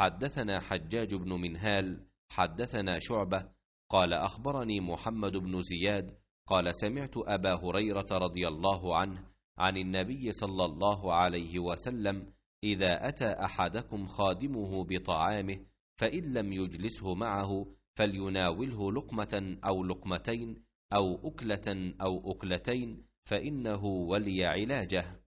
حدثنا حجاج بن منهال حدثنا شعبه قال اخبرني محمد بن زياد قال سمعت ابا هريره رضي الله عنه عن النبي صلى الله عليه وسلم اذا اتى احدكم خادمه بطعامه فان لم يجلسه معه فليناوله لقمه او لقمتين او اكله او اكلتين فانه ولي علاجه